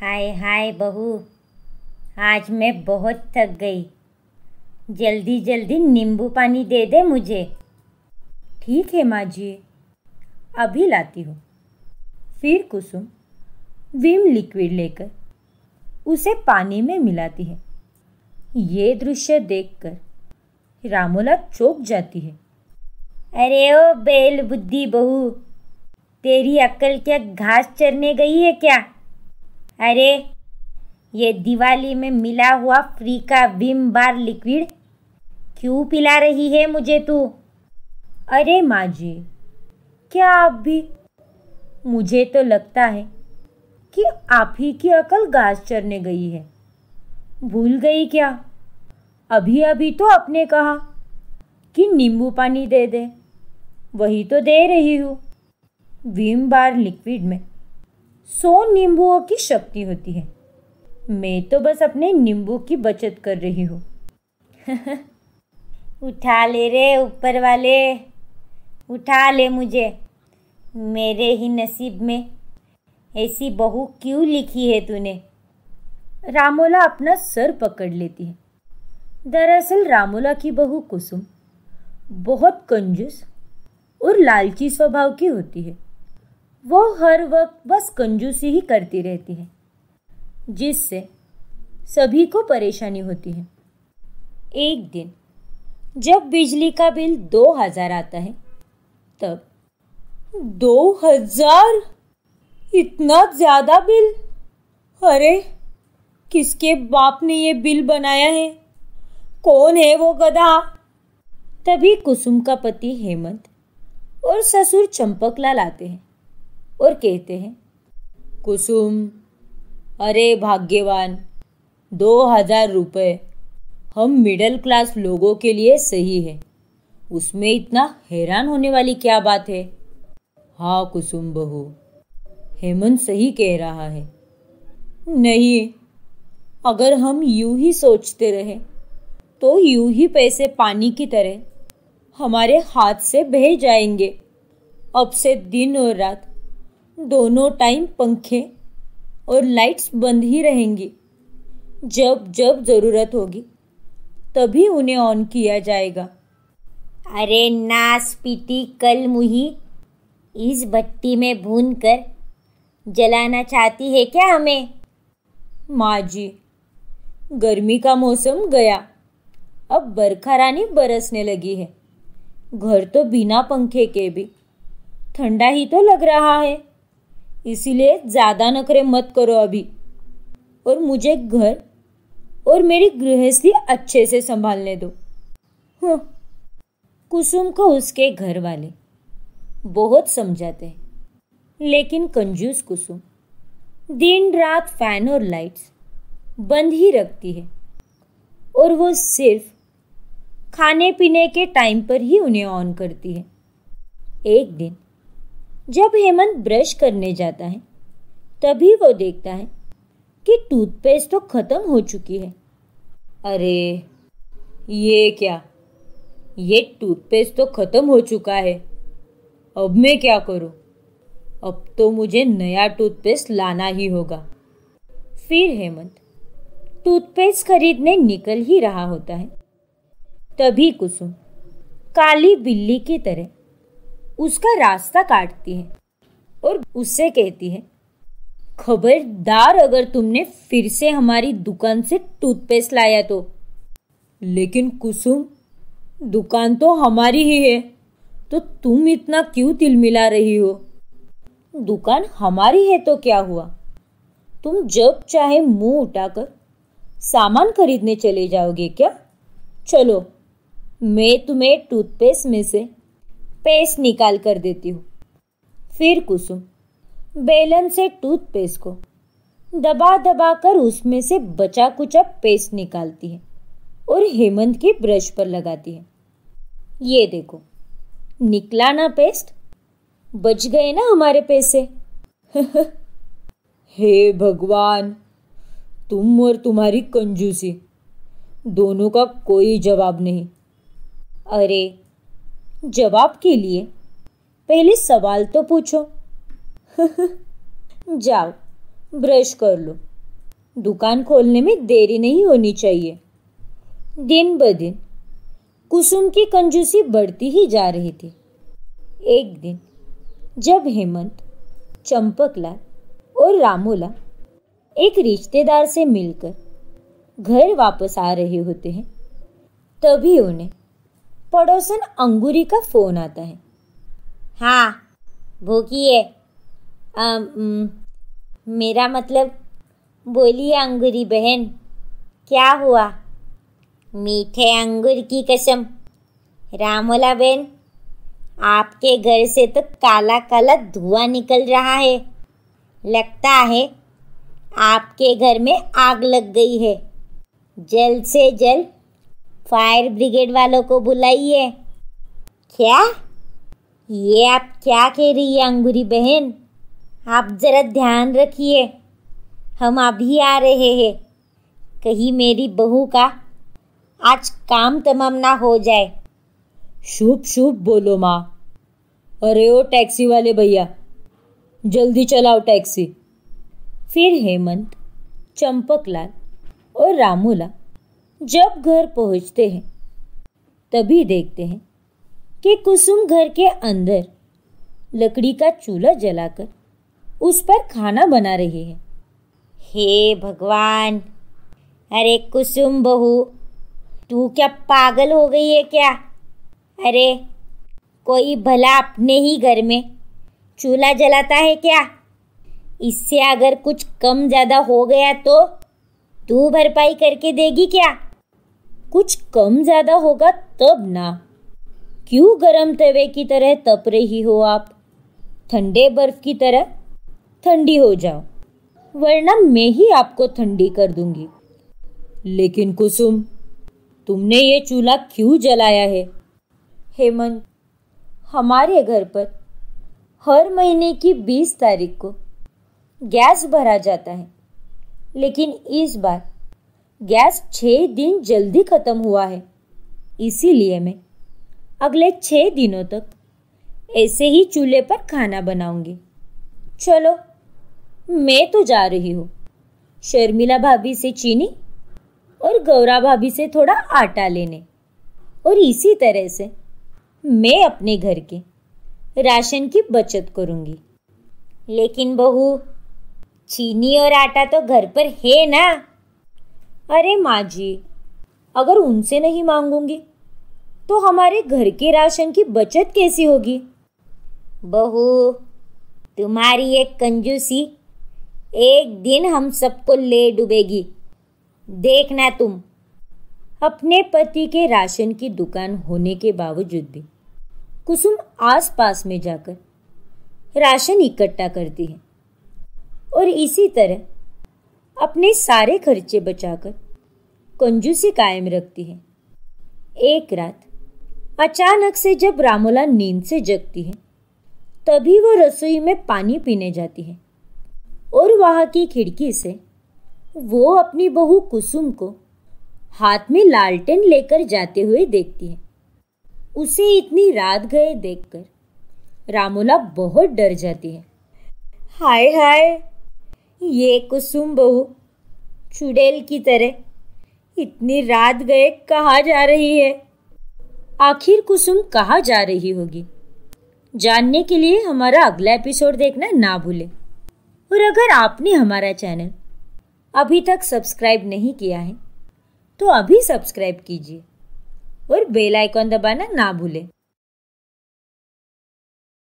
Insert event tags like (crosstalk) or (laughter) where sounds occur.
हाय हाय बहू आज मैं बहुत थक गई जल्दी जल्दी नींबू पानी दे दे मुझे ठीक है माँ जी अभी लाती हूँ फिर कुसुम विम लिक्विड लेकर उसे पानी में मिलाती है ये दृश्य देखकर रामोला चौक जाती है अरे ओ बेल बुद्धि बहू तेरी अक्ल क्या घास चरने गई है क्या अरे ये दिवाली में मिला हुआ फ्री का विम बार लिक्विड क्यों पिला रही है मुझे तू अरे माँ जी क्या आप भी मुझे तो लगता है कि आप ही की अकल घास चरने गई है भूल गई क्या अभी अभी तो आपने कहा कि नींबू पानी दे दे वही तो दे रही हूँ विम बार लिक्विड में सौ नींबुओं की शक्ति होती है मैं तो बस अपने नींबू की बचत कर रही हूँ (laughs) उठा ले रे ऊपर वाले उठा ले मुझे मेरे ही नसीब में ऐसी बहू क्यों लिखी है तूने रामोला अपना सर पकड़ लेती है दरअसल रामोला की बहू कुसुम बहुत कंजूस और लालची स्वभाव की होती है वो हर वक्त बस कंजूसी ही करती रहती है जिससे सभी को परेशानी होती है एक दिन जब बिजली का बिल दो हजार आता है तब दो हजार इतना ज़्यादा बिल अरे किसके बाप ने ये बिल बनाया है कौन है वो गधा तभी कुसुम का पति हेमंत और ससुर चंपकलाल आते हैं और कहते हैं कुसुम अरे भाग्यवान दो हजार रुपये हम मिडिल क्लास लोगों के लिए सही है उसमें इतना हैरान होने वाली क्या बात है हाँ कुसुम बहू हेमंत सही कह रहा है नहीं अगर हम यूं ही सोचते रहे तो यूं ही पैसे पानी की तरह हमारे हाथ से बह जाएंगे अब से दिन और रात दोनों टाइम पंखे और लाइट्स बंद ही रहेंगी जब जब ज़रूरत होगी तभी उन्हें ऑन किया जाएगा अरे नास पीटी कल मुही इस भट्टी में भून कर जलाना चाहती है क्या हमें माँ जी गर्मी का मौसम गया अब बरखा रानी बरसने लगी है घर तो बिना पंखे के भी ठंडा ही तो लग रहा है इसीलिए ज़्यादा नखरे मत करो अभी और मुझे घर और मेरी गृहस्थी अच्छे से संभालने दो हाँ कुसुम को उसके घर वाले बहुत समझाते हैं लेकिन कंजूस कुसुम दिन रात फैन और लाइट्स बंद ही रखती है और वो सिर्फ खाने पीने के टाइम पर ही उन्हें ऑन करती है एक दिन जब हेमंत ब्रश करने जाता है तभी वो देखता है कि टूथपेस्ट तो ख़त्म हो चुकी है अरे ये क्या ये टूथपेस्ट तो ख़त्म हो चुका है अब मैं क्या करूँ अब तो मुझे नया टूथपेस्ट लाना ही होगा फिर हेमंत टूथपेस्ट खरीदने निकल ही रहा होता है तभी कुसुम काली बिल्ली की तरह उसका रास्ता काटती है और उससे कहती है खबरदार अगर तुमने फिर से हमारी दुकान से टूथपेस्ट लाया तो लेकिन कुसुम दुकान तो हमारी ही है तो तुम इतना क्यों तिलमिला रही हो दुकान हमारी है तो क्या हुआ तुम जब चाहे मुंह उठाकर सामान खरीदने चले जाओगे क्या चलो मैं तुम्हें टूथपेस्ट में से पेस्ट निकाल कर देती हूँ फिर कुसुम बेलन से टूथपेस्ट को दबा दबा कर उसमें से बचा कुचा पेस्ट निकालती है और हेमंत के ब्रश पर लगाती है ये देखो निकला ना पेस्ट बच गए ना हमारे पैसे (laughs) हे भगवान तुम और तुम्हारी कंजूसी दोनों का कोई जवाब नहीं अरे जवाब के लिए पहले सवाल तो पूछो (laughs) जाओ ब्रश कर लो दुकान खोलने में देरी नहीं होनी चाहिए दिन ब दिन कुसुम की कंजूसी बढ़ती ही जा रही थी एक दिन जब हेमंत चंपकलाल और रामोला एक रिश्तेदार से मिलकर घर वापस आ रहे होते हैं तभी उन्हें पड़ोसन अंगूरी का फोन आता है हाँ भूखी है आ, मेरा मतलब बोलिए अंगूरी बहन क्या हुआ मीठे अंगूर की कसम रामोला बहन आपके घर से तो काला काला धुआं निकल रहा है लगता है आपके घर में आग लग गई है जल्द से जल्द फायर ब्रिगेड वालों को बुलाइए क्या ये आप क्या कह रही है अंगूरी बहन आप ज़रा ध्यान रखिए हम अभी आ रहे हैं कहीं मेरी बहू का आज काम तमाम ना हो जाए शुभ शुभ बोलो माँ अरे ओ टैक्सी वाले भैया जल्दी चलाओ टैक्सी फिर हेमंत चंपकलाल और रामूला जब घर पहुंचते हैं तभी देखते हैं कि कुसुम घर के अंदर लकड़ी का चूल्हा जलाकर उस पर खाना बना रही है हे भगवान अरे कुसुम बहू तू क्या पागल हो गई है क्या अरे कोई भला अपने ही घर में चूल्हा जलाता है क्या इससे अगर कुछ कम ज़्यादा हो गया तो तू भरपाई करके देगी क्या कुछ कम ज़्यादा होगा तब ना क्यों गरम तवे की तरह तप रही हो आप ठंडे बर्फ की तरह ठंडी हो जाओ वरना मैं ही आपको ठंडी कर दूंगी लेकिन कुसुम तुमने ये चूल्हा क्यों जलाया है हेमंत हमारे घर पर हर महीने की बीस तारीख को गैस भरा जाता है लेकिन इस बार गैस छः दिन जल्दी ख़त्म हुआ है इसीलिए मैं अगले छः दिनों तक ऐसे ही चूल्हे पर खाना बनाऊंगी चलो मैं तो जा रही हूँ शर्मिला भाभी से चीनी और गौरा भाभी से थोड़ा आटा लेने और इसी तरह से मैं अपने घर के राशन की बचत करूँगी लेकिन बहू चीनी और आटा तो घर पर है ना अरे माँ जी अगर उनसे नहीं मांगूंगी तो हमारे घर के राशन की बचत कैसी होगी बहू तुम्हारी एक कंजूसी एक दिन हम सबको ले डूबेगी देखना तुम अपने पति के राशन की दुकान होने के बावजूद भी कुसुम आस पास में जाकर राशन इकट्ठा करती है और इसी तरह अपने सारे खर्चे बचाकर कंजूसी कायम रखती है एक रात अचानक से जब रामोला नींद से जगती है तभी वो रसोई में पानी पीने जाती है और वहाँ की खिड़की से वो अपनी बहू कुसुम को हाथ में लालटेन लेकर जाते हुए देखती है उसे इतनी रात गए देखकर रामोला बहुत डर जाती है हाय हाय ये कुसुम बहू चुड़ैल की तरह इतनी रात गए कहाँ जा रही है आखिर कुसुम कहाँ जा रही होगी जानने के लिए हमारा अगला एपिसोड देखना ना भूलें और अगर आपने हमारा चैनल अभी तक सब्सक्राइब नहीं किया है तो अभी सब्सक्राइब कीजिए और बेल आइकॉन दबाना ना भूलें